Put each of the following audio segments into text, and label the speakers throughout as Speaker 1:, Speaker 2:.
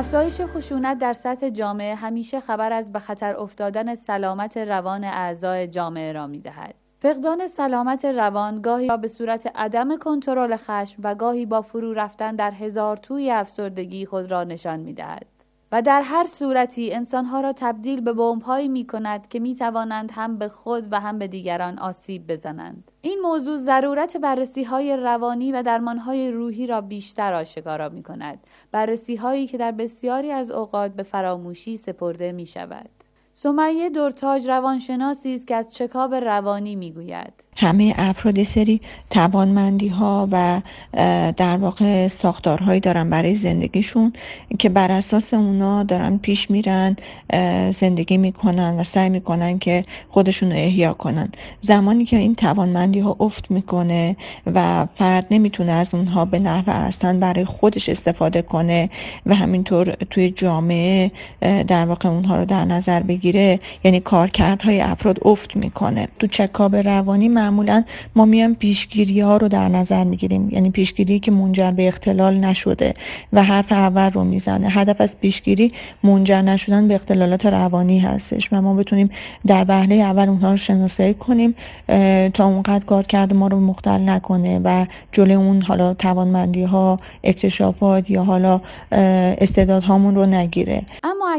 Speaker 1: افزایش خشونت در سطح جامعه همیشه خبر از به خطر افتادن سلامت روان اعضای جامعه را میدهد فقدان سلامت روان گاهی با به صورت عدم کنترل خشم و گاهی با فرو رفتن در هزار توی افسردگی خود را نشان میدهد و در هر صورتی انسانها را تبدیل به بمبهایی می کند که می توانند هم به خود و هم به دیگران آسیب بزنند. این موضوع ضرورت بررسی های روانی و درمان های روحی را بیشتر آشکارا می کند. بررسی هایی که در بسیاری از اوقات به فراموشی سپرده می شود. سمیه دورتاج روانشناسی است که از چکاب روانی می گوید.
Speaker 2: همه افراد سری توانمندی ها و در واقع ساختارهایی دارن برای زندگیشون که بر اساس اونا دارن پیش میرن زندگی میکنن و سعی میکنن که خودشون رو احیا کنن زمانی که این توانمندی ها افت میکنه و فرد نمیتونه از اونها به نحو اصلا برای خودش استفاده کنه و همینطور توی جامعه در واقع اونها رو در نظر بگیره یعنی کارکردهای افراد افت میکنه تو چکاب روانی معمولا ما میایم پیشگیری ها رو در نظر میگیریم یعنی پیشگیری که منجر به اختلال نشده و حرف اول رو میزنه هدف از پیشگیری منجر نشدن به اختلالات روانی هستش و ما بتونیم در وهله اول اونها رو شناسایی کنیم تا اونقدر کار کرده ما رو مختل نکنه و جلوی اون حالا توانمندی ها اکتشافات یا حالا استعدادهامون رو نگیره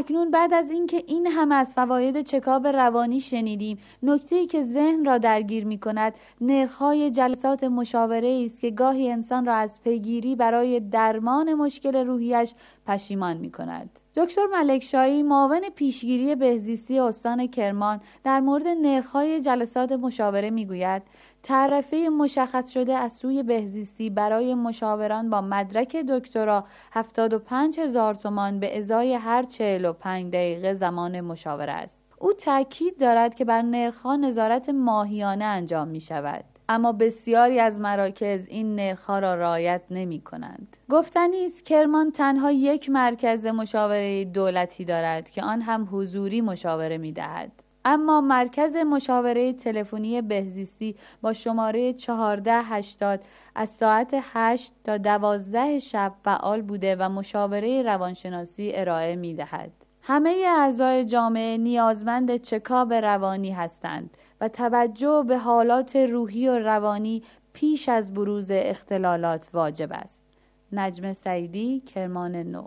Speaker 1: اکنون بعد از اینکه این هم از فواید چکاب روانی شنیدیم نکته که ذهن را درگیر می کند نرخهای جلسات مشاوره است که گاهی انسان را از پیگیری برای درمان مشکل روحیش پشیمان می کند. دکتر ملکشایی معاون پیشگیری بهزیستی استان کرمان در مورد نرخ‌های جلسات مشاوره میگوید تعرفه مشخص شده از سوی بهزیستی برای مشاوران با مدرک دکترا 75 هزار تومان به ازای هر 45 دقیقه زمان مشاوره است. او تاکید دارد که بر نرخها نظارت ماهیانه انجام می شود. اما بسیاری از مراکز این نرخها را رعایت نمی کنند. گفتنی است کرمان تنها یک مرکز مشاوره دولتی دارد که آن هم حضوری مشاوره می دهد. اما مرکز مشاوره تلفنی بهزیستی با شماره 1480 از ساعت 8 تا 12 شب فعال بوده و مشاوره روانشناسی ارائه می دهد. همه اعضای جامعه نیازمند چکاب روانی هستند و توجه به حالات روحی و روانی پیش از بروز اختلالات واجب است. نجم سعیدی کرمان نو